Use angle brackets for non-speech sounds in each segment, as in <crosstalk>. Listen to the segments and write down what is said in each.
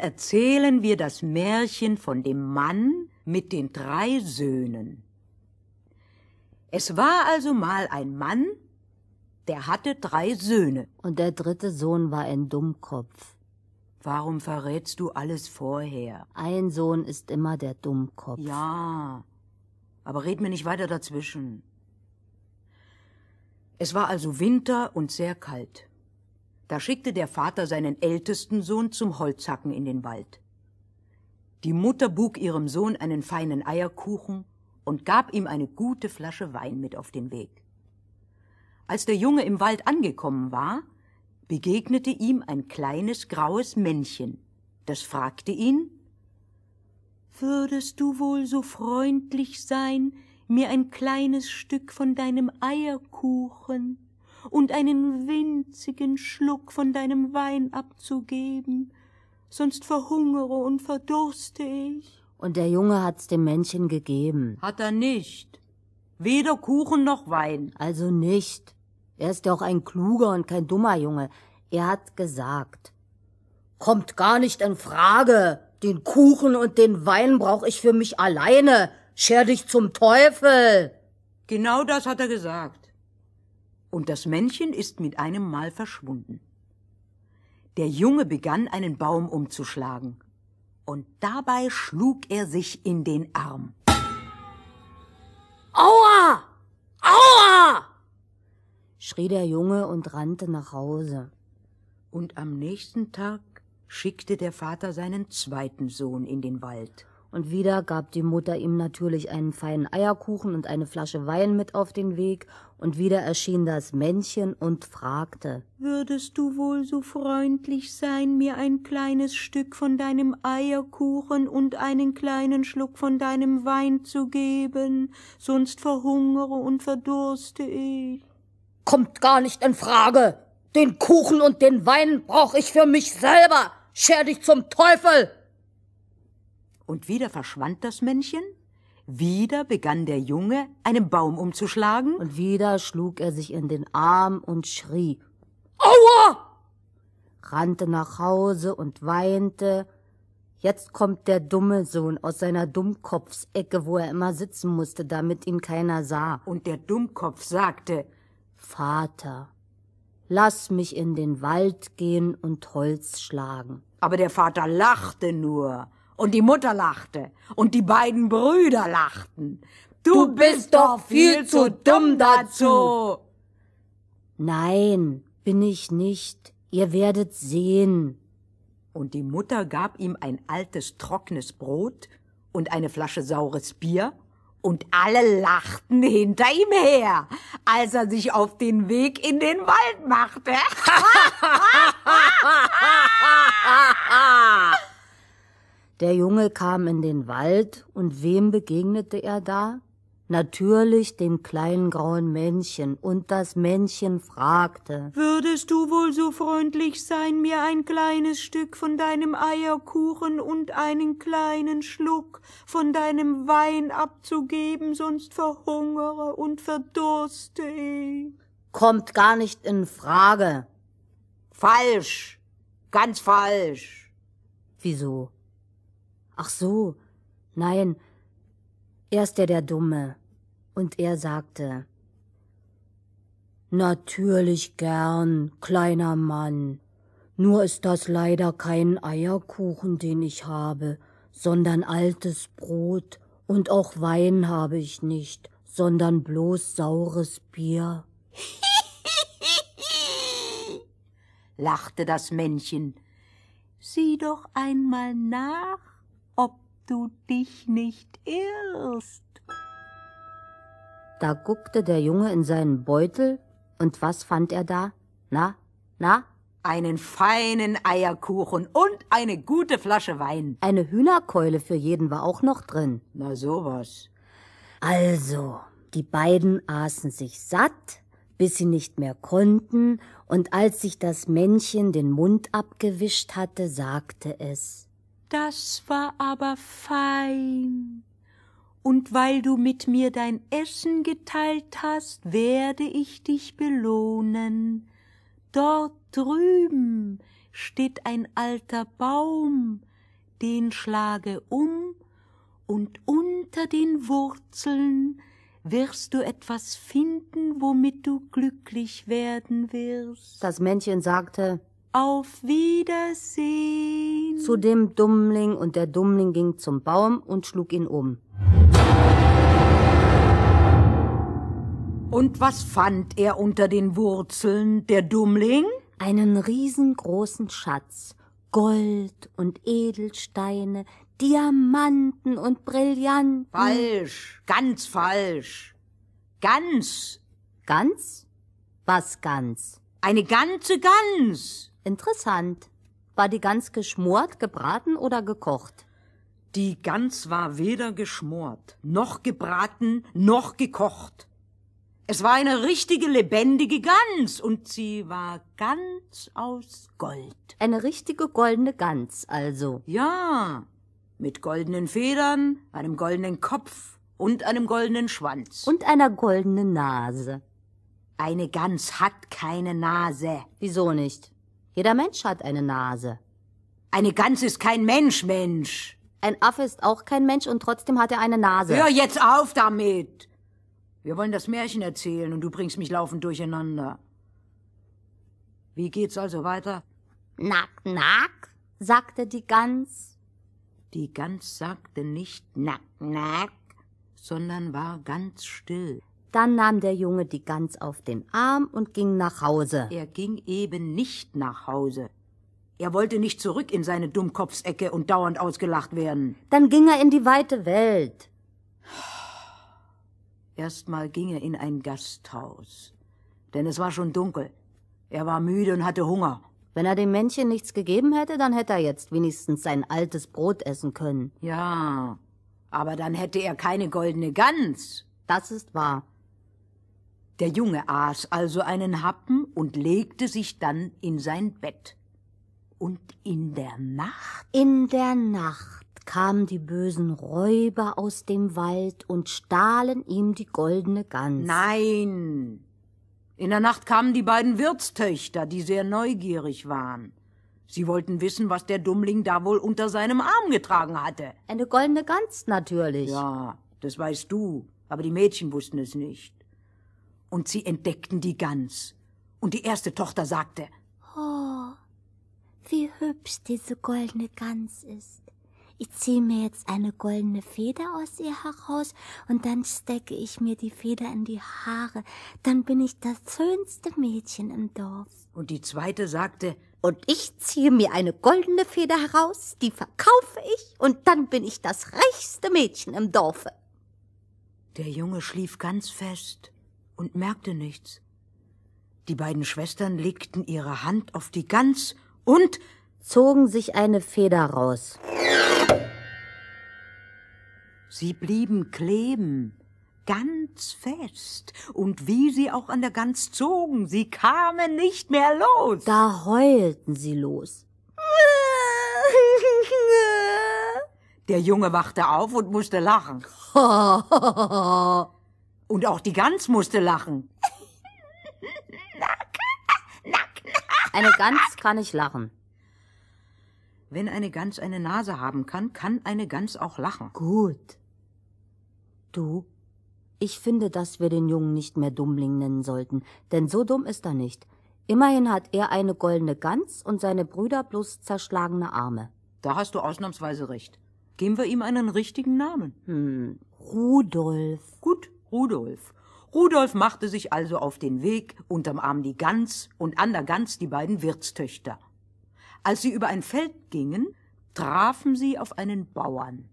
erzählen wir das Märchen von dem Mann mit den drei Söhnen. Es war also mal ein Mann, der hatte drei Söhne. Und der dritte Sohn war ein Dummkopf. Warum verrätst du alles vorher? Ein Sohn ist immer der Dummkopf. Ja, aber red mir nicht weiter dazwischen. Es war also Winter und sehr kalt. Da schickte der Vater seinen ältesten Sohn zum Holzhacken in den Wald. Die Mutter bug ihrem Sohn einen feinen Eierkuchen und gab ihm eine gute Flasche Wein mit auf den Weg. Als der Junge im Wald angekommen war, begegnete ihm ein kleines graues Männchen. Das fragte ihn, Würdest du wohl so freundlich sein, mir ein kleines Stück von deinem Eierkuchen und einen winzigen Schluck von deinem Wein abzugeben, sonst verhungere und verdurste ich. Und der Junge hat's dem Männchen gegeben. Hat er nicht. Weder Kuchen noch Wein. Also nicht. Er ist ja auch ein kluger und kein dummer Junge. Er hat gesagt. Kommt gar nicht in Frage. Den Kuchen und den Wein brauch ich für mich alleine. Scher dich zum Teufel. Genau das hat er gesagt und das Männchen ist mit einem Mal verschwunden. Der Junge begann einen Baum umzuschlagen, und dabei schlug er sich in den Arm. Aua! Aua! schrie der Junge und rannte nach Hause. Und am nächsten Tag schickte der Vater seinen zweiten Sohn in den Wald und wieder gab die Mutter ihm natürlich einen feinen Eierkuchen und eine Flasche Wein mit auf den Weg, und wieder erschien das Männchen und fragte Würdest du wohl so freundlich sein, mir ein kleines Stück von deinem Eierkuchen und einen kleinen Schluck von deinem Wein zu geben, sonst verhungere und verdurste ich. Kommt gar nicht in Frage. Den Kuchen und den Wein brauch ich für mich selber. Scher dich zum Teufel und wieder verschwand das Männchen, wieder begann der Junge, einen Baum umzuschlagen, und wieder schlug er sich in den Arm und schrie Aua! rannte nach Hause und weinte. Jetzt kommt der dumme Sohn aus seiner Dummkopfsecke, wo er immer sitzen musste, damit ihn keiner sah. Und der Dummkopf sagte Vater, lass mich in den Wald gehen und Holz schlagen. Aber der Vater lachte nur und die Mutter lachte und die beiden Brüder lachten. Du, du bist doch viel zu dumm dazu. Nein, bin ich nicht. Ihr werdet sehen. Und die Mutter gab ihm ein altes trockenes Brot und eine Flasche saures Bier und alle lachten hinter ihm her, als er sich auf den Weg in den Wald machte. <laughs> <laughs> Der Junge kam in den Wald, und wem begegnete er da? Natürlich dem kleinen grauen Männchen, und das Männchen fragte Würdest du wohl so freundlich sein, mir ein kleines Stück von deinem Eierkuchen und einen kleinen Schluck von deinem Wein abzugeben, sonst verhungere und verdurste ich. Kommt gar nicht in Frage. Falsch. Ganz falsch. Wieso? Ach so. Nein. Er ist ja der Dumme. Und er sagte, Natürlich gern, kleiner Mann. Nur ist das leider kein Eierkuchen, den ich habe, sondern altes Brot, und auch Wein habe ich nicht, sondern bloß saures Bier. <laughs> lachte das Männchen. Sieh doch einmal nach, du dich nicht irrst. Da guckte der Junge in seinen Beutel, und was fand er da? Na, na? Einen feinen Eierkuchen und eine gute Flasche Wein. Eine Hühnerkeule für jeden war auch noch drin. Na sowas. Also, die beiden aßen sich satt, bis sie nicht mehr konnten, und als sich das Männchen den Mund abgewischt hatte, sagte es das war aber fein. Und weil du mit mir dein Essen geteilt hast, werde ich dich belohnen. Dort drüben steht ein alter Baum, den schlage um, und unter den Wurzeln wirst du etwas finden, womit du glücklich werden wirst. Das Männchen sagte auf Wiedersehen. Zu dem Dummling und der Dummling ging zum Baum und schlug ihn um. Und was fand er unter den Wurzeln, der Dummling? Einen riesengroßen Schatz. Gold und Edelsteine, Diamanten und Brillanten. Falsch, ganz falsch. Ganz. Ganz? Was ganz? Eine ganze Gans. Interessant. War die Gans geschmort, gebraten oder gekocht? Die Gans war weder geschmort, noch gebraten, noch gekocht. Es war eine richtige lebendige Gans und sie war ganz aus Gold. Eine richtige goldene Gans also. Ja, mit goldenen Federn, einem goldenen Kopf und einem goldenen Schwanz. Und einer goldenen Nase. Eine Gans hat keine Nase. Wieso nicht? Jeder Mensch hat eine Nase. Eine Gans ist kein Mensch, Mensch. Ein Affe ist auch kein Mensch und trotzdem hat er eine Nase. Hör jetzt auf damit! Wir wollen das Märchen erzählen und du bringst mich laufend durcheinander. Wie geht's also weiter? Nack, nack, sagte die Gans. Die Gans sagte nicht nack, nack, sondern war ganz still. Dann nahm der Junge die Gans auf den Arm und ging nach Hause. Er ging eben nicht nach Hause. Er wollte nicht zurück in seine Dummkopfsecke und dauernd ausgelacht werden. Dann ging er in die weite Welt. Erstmal ging er in ein Gasthaus, denn es war schon dunkel. Er war müde und hatte Hunger. Wenn er dem Männchen nichts gegeben hätte, dann hätte er jetzt wenigstens sein altes Brot essen können. Ja, aber dann hätte er keine goldene Gans. Das ist wahr. Der Junge aß also einen Happen und legte sich dann in sein Bett. Und in der Nacht? In der Nacht kamen die bösen Räuber aus dem Wald und stahlen ihm die goldene Gans. Nein. In der Nacht kamen die beiden Wirtstöchter, die sehr neugierig waren. Sie wollten wissen, was der Dummling da wohl unter seinem Arm getragen hatte. Eine goldene Gans natürlich. Ja, das weißt du, aber die Mädchen wussten es nicht. Und sie entdeckten die Gans. Und die erste Tochter sagte, Oh, wie hübsch diese goldene Gans ist. Ich ziehe mir jetzt eine goldene Feder aus ihr heraus und dann stecke ich mir die Feder in die Haare. Dann bin ich das schönste Mädchen im Dorf. Und die zweite sagte, und ich ziehe mir eine goldene Feder heraus, die verkaufe ich und dann bin ich das reichste Mädchen im Dorfe. Der Junge schlief ganz fest und merkte nichts. Die beiden Schwestern legten ihre Hand auf die Gans und zogen sich eine Feder raus. Sie blieben kleben, ganz fest, und wie sie auch an der Gans zogen, sie kamen nicht mehr los. Da heulten sie los. Der Junge wachte auf und musste lachen. <laughs> Und auch die Gans musste lachen. Eine Gans kann nicht lachen. Wenn eine Gans eine Nase haben kann, kann eine Gans auch lachen. Gut. Du, ich finde, dass wir den Jungen nicht mehr Dummling nennen sollten, denn so dumm ist er nicht. Immerhin hat er eine goldene Gans und seine Brüder bloß zerschlagene Arme. Da hast du ausnahmsweise recht. Geben wir ihm einen richtigen Namen. Hm, Rudolf. Gut, Rudolf. Rudolf machte sich also auf den Weg, unterm Arm die Gans und an der Gans die beiden Wirtstöchter. Als sie über ein Feld gingen, trafen sie auf einen Bauern.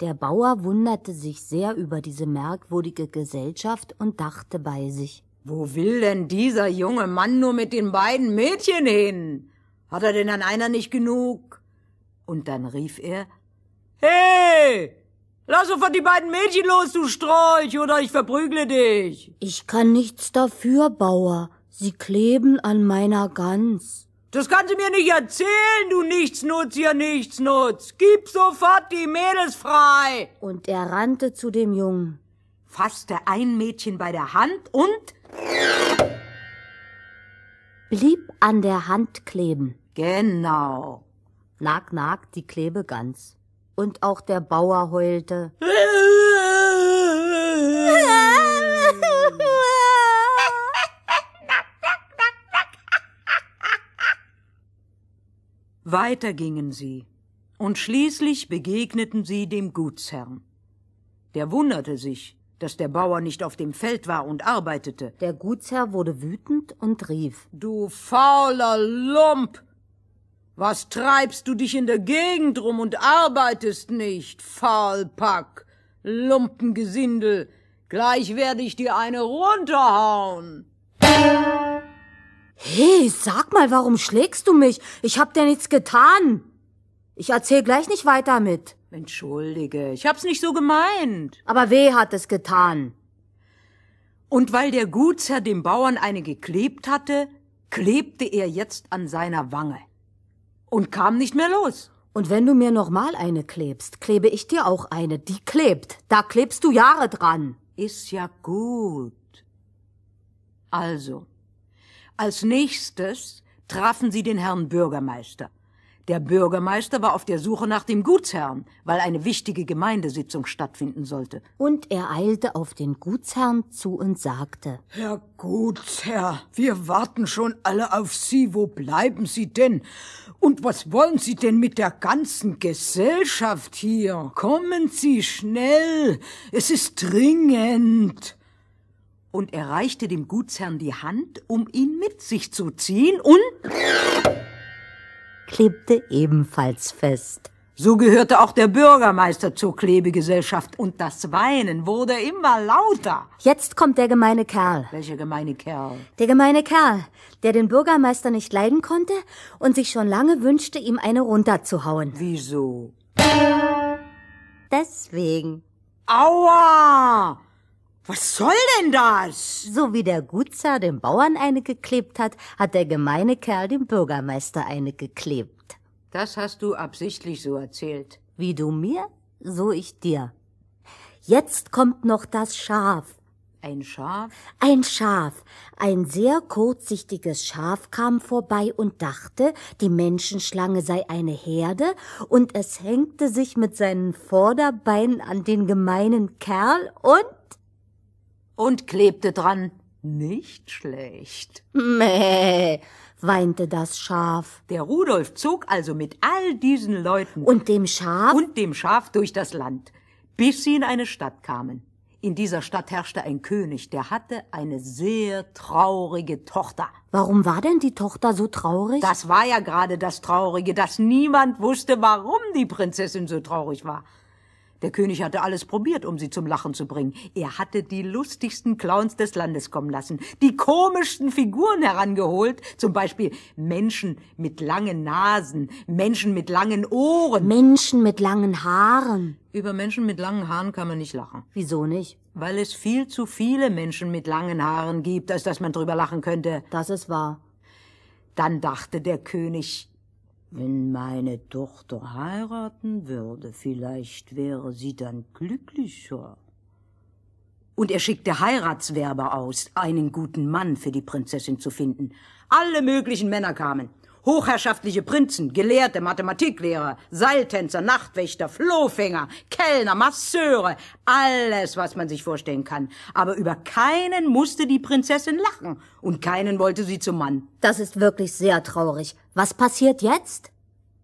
Der Bauer wunderte sich sehr über diese merkwürdige Gesellschaft und dachte bei sich Wo will denn dieser junge Mann nur mit den beiden Mädchen hin? Hat er denn an einer nicht genug? Und dann rief er Hey, Lass sofort die beiden Mädchen los, du Strolch, oder ich verprügle dich. Ich kann nichts dafür, Bauer. Sie kleben an meiner Gans. Das kannst du mir nicht erzählen, du Nichtsnutz, ihr Nichtsnutz. Gib sofort die Mädels frei. Und er rannte zu dem Jungen, fasste ein Mädchen bei der Hand und blieb an der Hand kleben. Genau. Nag, nag, die Klebe ganz und auch der Bauer heulte. Weiter gingen sie, und schließlich begegneten sie dem Gutsherrn. Der wunderte sich, dass der Bauer nicht auf dem Feld war und arbeitete. Der Gutsherr wurde wütend und rief Du fauler Lump. Was treibst du dich in der Gegend rum und arbeitest nicht, Faulpack, Lumpengesindel? Gleich werde ich dir eine runterhauen. Hey, sag mal, warum schlägst du mich? Ich hab dir nichts getan. Ich erzähl gleich nicht weiter mit. Entschuldige, ich hab's nicht so gemeint. Aber weh hat es getan. Und weil der Gutsherr dem Bauern eine geklebt hatte, klebte er jetzt an seiner Wange und kam nicht mehr los. Und wenn du mir nochmal eine klebst, klebe ich dir auch eine, die klebt. Da klebst du Jahre dran. Ist ja gut. Also, als nächstes trafen sie den Herrn Bürgermeister. Der Bürgermeister war auf der Suche nach dem Gutsherrn, weil eine wichtige Gemeindesitzung stattfinden sollte. Und er eilte auf den Gutsherrn zu und sagte Herr Gutsherr, wir warten schon alle auf Sie, wo bleiben Sie denn? Und was wollen Sie denn mit der ganzen Gesellschaft hier? Kommen Sie schnell, es ist dringend und er reichte dem Gutsherrn die Hand, um ihn mit sich zu ziehen und klebte ebenfalls fest. So gehörte auch der Bürgermeister zur Klebegesellschaft und das Weinen wurde immer lauter. Jetzt kommt der gemeine Kerl. Welcher gemeine Kerl? Der gemeine Kerl, der den Bürgermeister nicht leiden konnte und sich schon lange wünschte, ihm eine runterzuhauen. Wieso? Deswegen. Aua! Was soll denn das? So wie der Gutzar dem Bauern eine geklebt hat, hat der gemeine Kerl dem Bürgermeister eine geklebt. Das hast du absichtlich so erzählt. Wie du mir, so ich dir. Jetzt kommt noch das Schaf. Ein Schaf? Ein Schaf. Ein sehr kurzsichtiges Schaf kam vorbei und dachte, die Menschenschlange sei eine Herde, und es hängte sich mit seinen Vorderbeinen an den gemeinen Kerl und und klebte dran. Nicht schlecht. Mäh, weinte das Schaf. Der Rudolf zog also mit all diesen Leuten und dem Schaf und dem Schaf durch das Land, bis sie in eine Stadt kamen. In dieser Stadt herrschte ein König, der hatte eine sehr traurige Tochter. Warum war denn die Tochter so traurig? Das war ja gerade das Traurige, dass niemand wusste, warum die Prinzessin so traurig war. Der König hatte alles probiert, um sie zum Lachen zu bringen. Er hatte die lustigsten Clowns des Landes kommen lassen, die komischsten Figuren herangeholt, zum Beispiel Menschen mit langen Nasen, Menschen mit langen Ohren. Menschen mit langen Haaren. Über Menschen mit langen Haaren kann man nicht lachen. Wieso nicht? Weil es viel zu viele Menschen mit langen Haaren gibt, als dass man drüber lachen könnte. Das ist wahr. Dann dachte der König, wenn meine Tochter heiraten würde, vielleicht wäre sie dann glücklicher. Und er schickte Heiratswerber aus, einen guten Mann für die Prinzessin zu finden. Alle möglichen Männer kamen hochherrschaftliche Prinzen, Gelehrte, Mathematiklehrer, Seiltänzer, Nachtwächter, Flohfänger, Kellner, Masseure, alles, was man sich vorstellen kann. Aber über keinen musste die Prinzessin lachen und keinen wollte sie zum Mann. Das ist wirklich sehr traurig. Was passiert jetzt?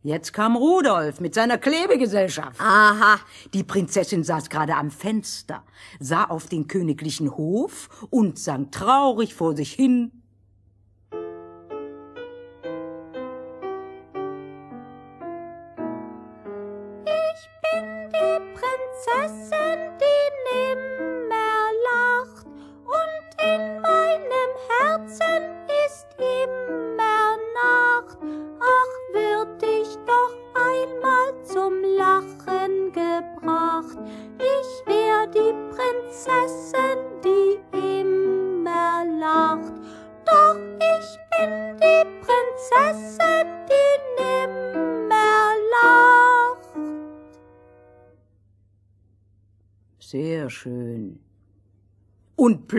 Jetzt kam Rudolf mit seiner Klebegesellschaft. Aha, die Prinzessin saß gerade am Fenster, sah auf den königlichen Hof und sang traurig vor sich hin Prinzessin, princesses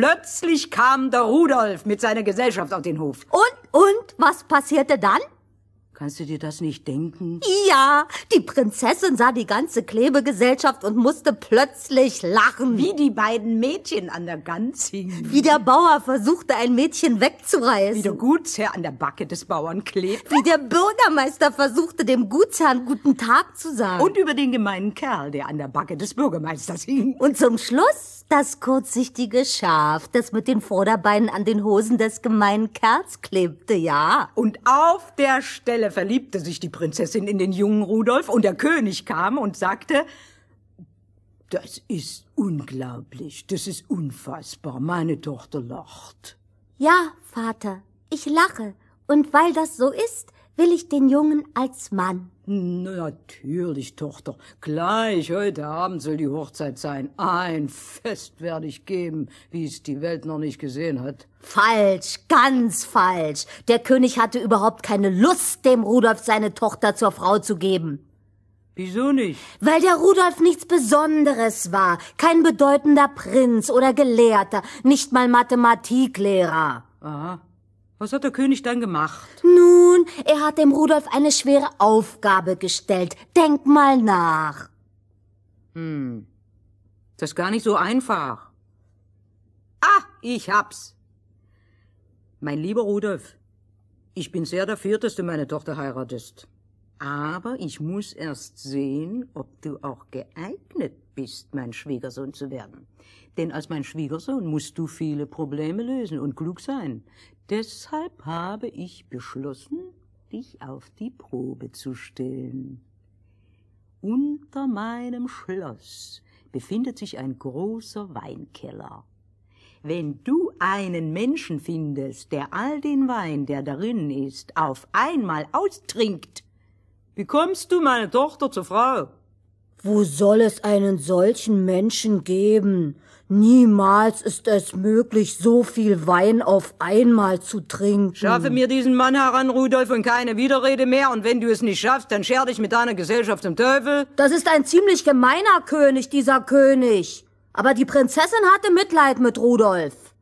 Plötzlich kam der Rudolf mit seiner Gesellschaft auf den Hof. Und, und, was passierte dann? Kannst du dir das nicht denken? Ja, die Prinzessin sah die ganze Klebegesellschaft und musste plötzlich lachen. Wie die beiden Mädchen an der Gans hingen. Wie der Bauer versuchte, ein Mädchen wegzureißen. Wie der Gutsherr an der Backe des Bauern klebte. Wie der Bürgermeister versuchte, dem Gutsherrn guten Tag zu sagen. Und über den gemeinen Kerl, der an der Backe des Bürgermeisters hing. Und zum Schluss das kurzsichtige Schaf, das mit den Vorderbeinen an den Hosen des gemeinen Kerls klebte, ja. Und auf der Stelle wieder verliebte sich die Prinzessin in den jungen Rudolf und der König kam und sagte, das ist unglaublich, das ist unfassbar, meine Tochter lacht. Ja, Vater, ich lache. Und weil das so ist, will ich den Jungen als Mann. Natürlich, Tochter. Gleich heute Abend soll die Hochzeit sein. Ein Fest werde ich geben, wie es die Welt noch nicht gesehen hat. Falsch, ganz falsch. Der König hatte überhaupt keine Lust, dem Rudolf seine Tochter zur Frau zu geben. Wieso nicht? Weil der Rudolf nichts Besonderes war. Kein bedeutender Prinz oder Gelehrter, nicht mal Mathematiklehrer. Aha. Was hat der König dann gemacht? Nun, er hat dem Rudolf eine schwere Aufgabe gestellt. Denk mal nach. Hm, das ist gar nicht so einfach. Ah, ich hab's. Mein lieber Rudolf, ich bin sehr dafür, dass du meine Tochter heiratest. Aber ich muss erst sehen, ob du auch geeignet bist, mein Schwiegersohn zu werden. Denn als mein Schwiegersohn musst du viele Probleme lösen und klug sein. Deshalb habe ich beschlossen, dich auf die Probe zu stellen. Unter meinem Schloss befindet sich ein großer Weinkeller. Wenn du einen Menschen findest, der all den Wein, der darin ist, auf einmal austrinkt, bekommst du meine Tochter zur Frau. Wo soll es einen solchen Menschen geben? Niemals ist es möglich, so viel Wein auf einmal zu trinken. Schaffe mir diesen Mann heran, Rudolf, und keine Widerrede mehr. Und wenn du es nicht schaffst, dann scher dich mit deiner Gesellschaft zum Teufel. Das ist ein ziemlich gemeiner König, dieser König. Aber die Prinzessin hatte Mitleid mit Rudolf.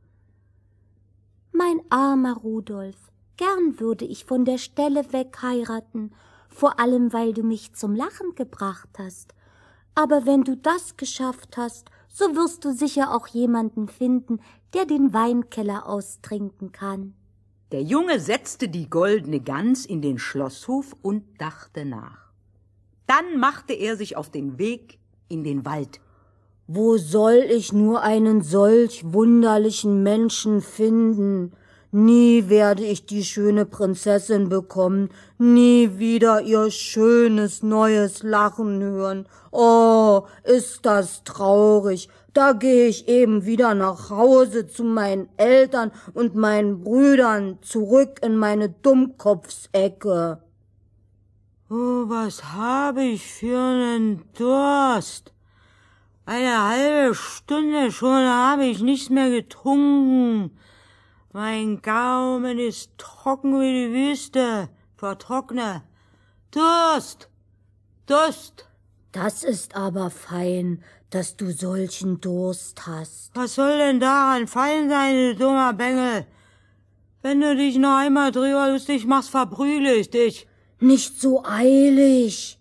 Mein armer Rudolf, gern würde ich von der Stelle weg heiraten, vor allem weil du mich zum Lachen gebracht hast. Aber wenn du das geschafft hast, so wirst du sicher auch jemanden finden, der den Weinkeller austrinken kann. Der Junge setzte die goldene Gans in den Schlosshof und dachte nach. Dann machte er sich auf den Weg in den Wald. Wo soll ich nur einen solch wunderlichen Menschen finden? Nie werde ich die schöne Prinzessin bekommen, nie wieder ihr schönes neues Lachen hören. Oh, ist das traurig. Da gehe ich eben wieder nach Hause zu meinen Eltern und meinen Brüdern zurück in meine Dummkopfsecke. Oh, was habe ich für einen Durst. Eine halbe Stunde schon habe ich nichts mehr getrunken. Mein Gaumen ist trocken wie die Wüste, vertrockne. Durst! Durst! Das ist aber fein, dass du solchen Durst hast. Was soll denn daran fein sein, du dummer Bengel? Wenn du dich noch einmal drüber lustig machst, verprügle ich dich. Nicht so eilig.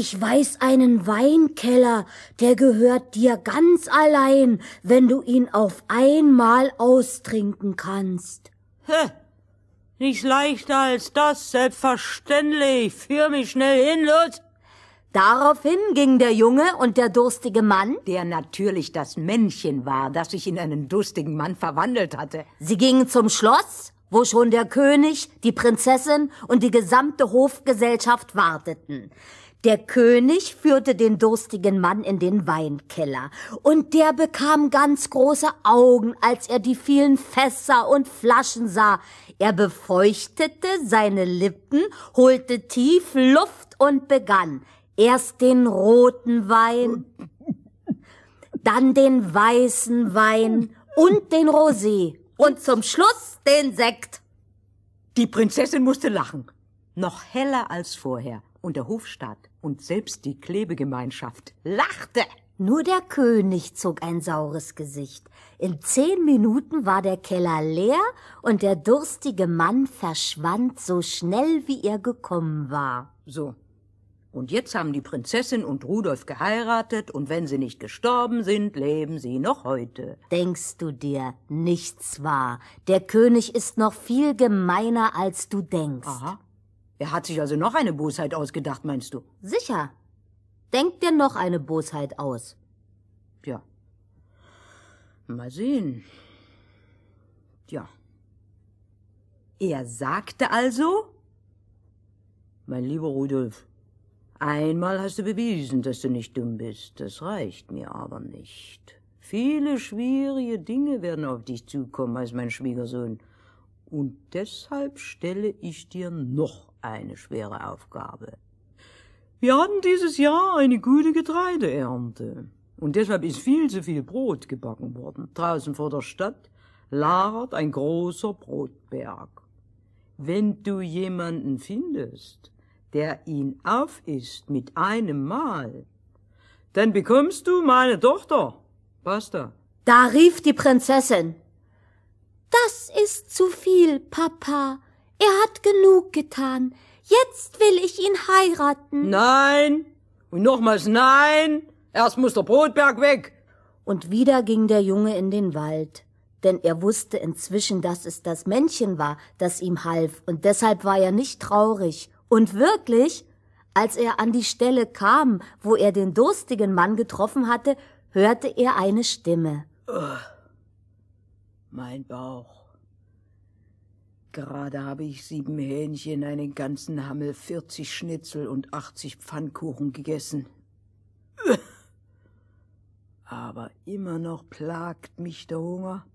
Ich weiß einen Weinkeller, der gehört dir ganz allein, wenn du ihn auf einmal austrinken kannst. Hä? Nicht leichter als das, selbstverständlich. Führ mich schnell hin, los! Daraufhin ging der Junge und der durstige Mann, der natürlich das Männchen war, das sich in einen durstigen Mann verwandelt hatte. Sie gingen zum Schloss, wo schon der König, die Prinzessin und die gesamte Hofgesellschaft warteten. Der König führte den durstigen Mann in den Weinkeller, und der bekam ganz große Augen, als er die vielen Fässer und Flaschen sah. Er befeuchtete seine Lippen, holte tief Luft und begann erst den roten Wein, dann den weißen Wein und den Rosé und zum Schluss den Sekt. Die Prinzessin musste lachen, noch heller als vorher, und der Hof Hofstaat und selbst die Klebegemeinschaft lachte. Nur der König zog ein saures Gesicht. In zehn Minuten war der Keller leer und der durstige Mann verschwand so schnell, wie er gekommen war. So. Und jetzt haben die Prinzessin und Rudolf geheiratet und wenn sie nicht gestorben sind, leben sie noch heute. Denkst du dir nichts wahr? Der König ist noch viel gemeiner, als du denkst. Aha. Er hat sich also noch eine Bosheit ausgedacht, meinst du? Sicher. Denk dir noch eine Bosheit aus. Ja. Mal sehen. Ja. Er sagte also, mein lieber Rudolf, einmal hast du bewiesen, dass du nicht dumm bist. Das reicht mir aber nicht. Viele schwierige Dinge werden auf dich zukommen als mein Schwiegersohn. Und deshalb stelle ich dir noch eine schwere Aufgabe. Wir hatten dieses Jahr eine gute Getreideernte und deshalb ist viel zu viel Brot gebacken worden. Draußen vor der Stadt lagert ein großer Brotberg. Wenn du jemanden findest, der ihn aufisst mit einem Mal, dann bekommst du meine Tochter. Basta. Da rief die Prinzessin. Das ist zu viel, Papa. Er hat genug getan. Jetzt will ich ihn heiraten. Nein. Und nochmals nein. Erst muss der Brotberg weg. Und wieder ging der Junge in den Wald. Denn er wusste inzwischen, dass es das Männchen war, das ihm half, und deshalb war er nicht traurig. Und wirklich, als er an die Stelle kam, wo er den durstigen Mann getroffen hatte, hörte er eine Stimme. Oh, mein Bauch. Gerade habe ich sieben Hähnchen, einen ganzen Hammel, vierzig Schnitzel und achtzig Pfannkuchen gegessen. <laughs> Aber immer noch plagt mich der Hunger.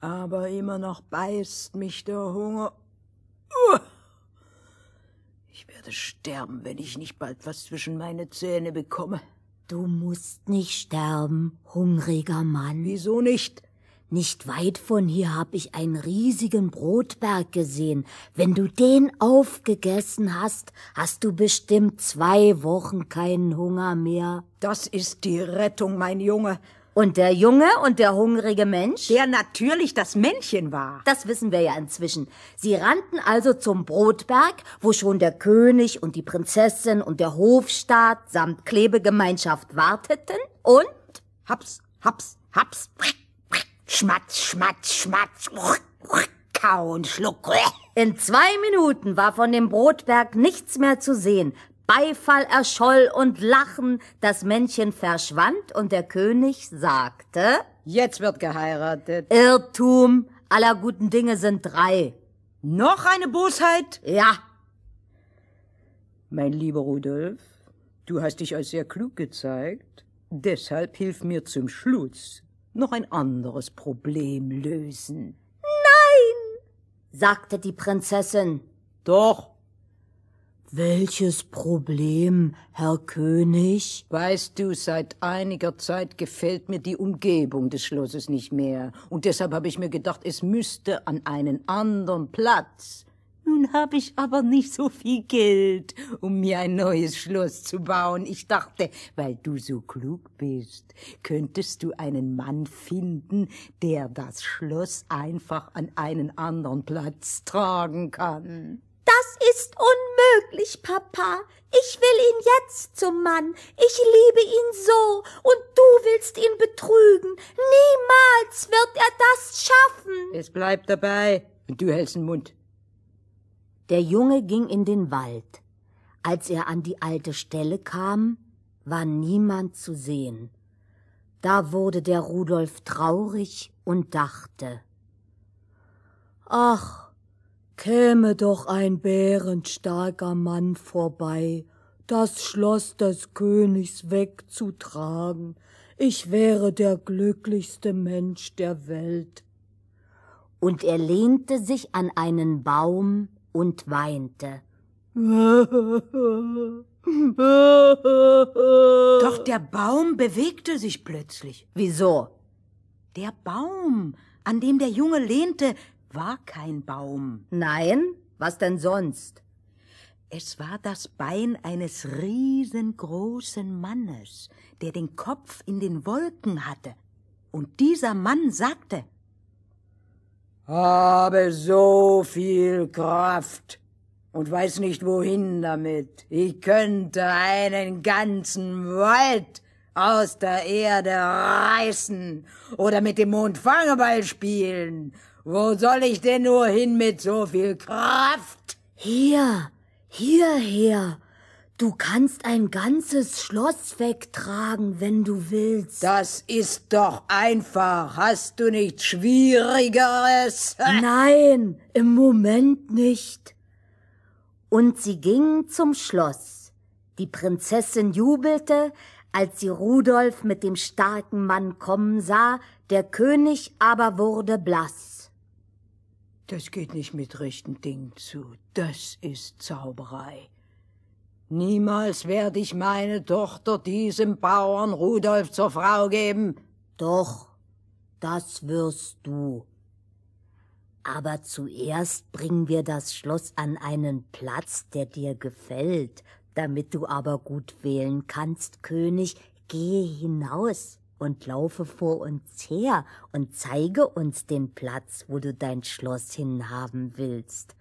Aber immer noch beißt mich der Hunger. <laughs> Ich werde sterben, wenn ich nicht bald was zwischen meine Zähne bekomme. Du musst nicht sterben, hungriger Mann. Wieso nicht? Nicht weit von hier habe ich einen riesigen Brotberg gesehen. Wenn du den aufgegessen hast, hast du bestimmt zwei Wochen keinen Hunger mehr. Das ist die Rettung, mein Junge. Und der Junge und der hungrige Mensch? Der natürlich das Männchen war. Das wissen wir ja inzwischen. Sie rannten also zum Brotberg, wo schon der König und die Prinzessin und der Hofstaat samt Klebegemeinschaft warteten und... Haps, haps, haps. Schmatz, schmatz, schmatz, kau und schluck. In zwei Minuten war von dem Brotberg nichts mehr zu sehen. Beifall erscholl und Lachen, das Männchen verschwand und der König sagte, Jetzt wird geheiratet. Irrtum, aller guten Dinge sind drei. Noch eine Bosheit? Ja. Mein lieber Rudolf, du hast dich als sehr klug gezeigt. Deshalb hilf mir zum Schluss noch ein anderes Problem lösen. Nein, sagte die Prinzessin. Doch. Welches Problem, Herr König? Weißt du, seit einiger Zeit gefällt mir die Umgebung des Schlosses nicht mehr, und deshalb habe ich mir gedacht, es müsste an einen anderen Platz. Nun habe ich aber nicht so viel Geld, um mir ein neues Schloss zu bauen. Ich dachte, weil du so klug bist, könntest du einen Mann finden, der das Schloss einfach an einen anderen Platz tragen kann. Das ist unmöglich, Papa. Ich will ihn jetzt zum Mann. Ich liebe ihn so, und du willst ihn betrügen. Niemals wird er das schaffen. Es bleibt dabei, und du hältst den Mund. Der Junge ging in den Wald. Als er an die alte Stelle kam, war niemand zu sehen. Da wurde der Rudolf traurig und dachte Ach, käme doch ein bärenstarker Mann vorbei, das Schloss des Königs wegzutragen, ich wäre der glücklichste Mensch der Welt. Und er lehnte sich an einen Baum und weinte. Doch der Baum bewegte sich plötzlich. Wieso? Der Baum, an dem der Junge lehnte, war kein Baum. Nein? Was denn sonst? Es war das Bein eines riesengroßen Mannes, der den Kopf in den Wolken hatte. Und dieser Mann sagte habe so viel Kraft und weiß nicht wohin damit. Ich könnte einen ganzen Wald aus der Erde reißen oder mit dem Mond Fangeball spielen. Wo soll ich denn nur hin mit so viel Kraft? Hier, hierher, Du kannst ein ganzes Schloss wegtragen, wenn du willst. Das ist doch einfach. Hast du nichts Schwierigeres? Nein, im Moment nicht. Und sie gingen zum Schloss. Die Prinzessin jubelte, als sie Rudolf mit dem starken Mann kommen sah, der König aber wurde blass. Das geht nicht mit rechten Dingen zu. Das ist Zauberei. Niemals werde ich meine Tochter diesem Bauern Rudolf zur Frau geben. Doch, das wirst du. Aber zuerst bringen wir das Schloss an einen Platz, der dir gefällt. Damit du aber gut wählen kannst, König, gehe hinaus und laufe vor uns her und zeige uns den Platz, wo du dein Schloss hinhaben willst.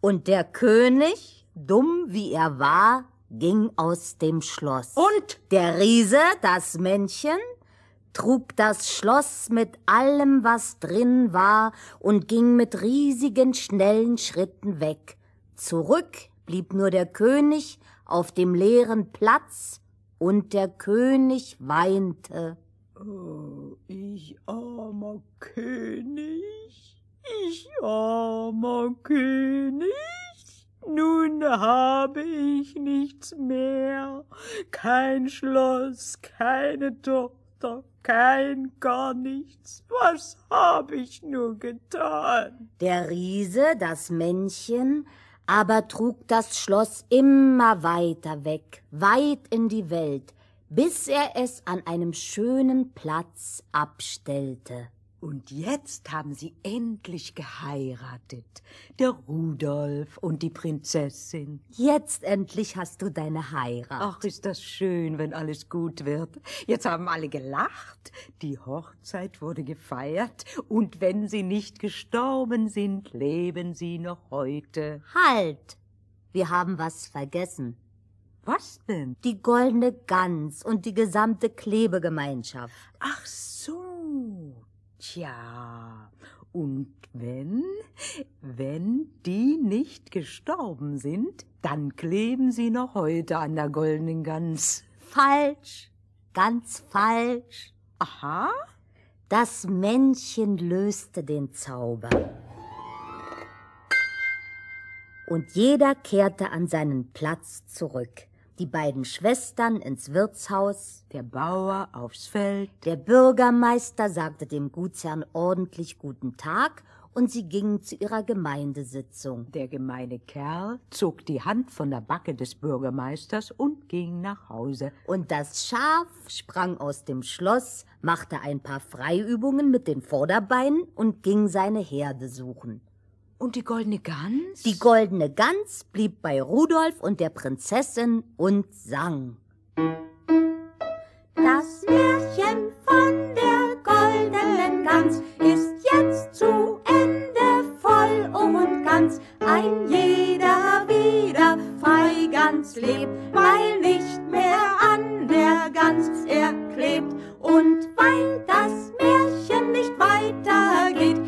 Und der König? dumm wie er war, ging aus dem Schloss. Und? Der Riese, das Männchen, trug das Schloss mit allem, was drin war, und ging mit riesigen, schnellen Schritten weg. Zurück blieb nur der König auf dem leeren Platz, und der König weinte. Oh, ich armer König, ich armer König. Nun habe ich nichts mehr, kein Schloss, keine Tochter, kein gar nichts. Was habe ich nur getan? Der Riese, das Männchen, aber trug das Schloss immer weiter weg, weit in die Welt, bis er es an einem schönen Platz abstellte. Und jetzt haben sie endlich geheiratet, der Rudolf und die Prinzessin. Jetzt endlich hast du deine Heirat. Ach, ist das schön, wenn alles gut wird. Jetzt haben alle gelacht, die Hochzeit wurde gefeiert, und wenn sie nicht gestorben sind, leben sie noch heute. Halt! Wir haben was vergessen. Was denn? Die goldene Gans und die gesamte Klebegemeinschaft. Ach so. Tja, und wenn, wenn die nicht gestorben sind, dann kleben sie noch heute an der goldenen Gans. Falsch, ganz falsch. Aha. Das Männchen löste den Zauber. Und jeder kehrte an seinen Platz zurück die beiden Schwestern ins Wirtshaus, der Bauer aufs Feld. Der Bürgermeister sagte dem Gutsherrn ordentlich guten Tag und sie gingen zu ihrer Gemeindesitzung. Der gemeine Kerl zog die Hand von der Backe des Bürgermeisters und ging nach Hause. Und das Schaf sprang aus dem Schloss, machte ein paar Freiübungen mit den Vorderbeinen und ging seine Herde suchen. Und die goldene Gans? Die goldene Gans blieb bei Rudolf und der Prinzessin und sang. Das Märchen von der goldenen Gans ist jetzt zu Ende, voll um und ganz. Ein jeder wieder frei ganz lebt, weil nicht mehr an der Gans er klebt. Und weil das Märchen nicht weitergeht,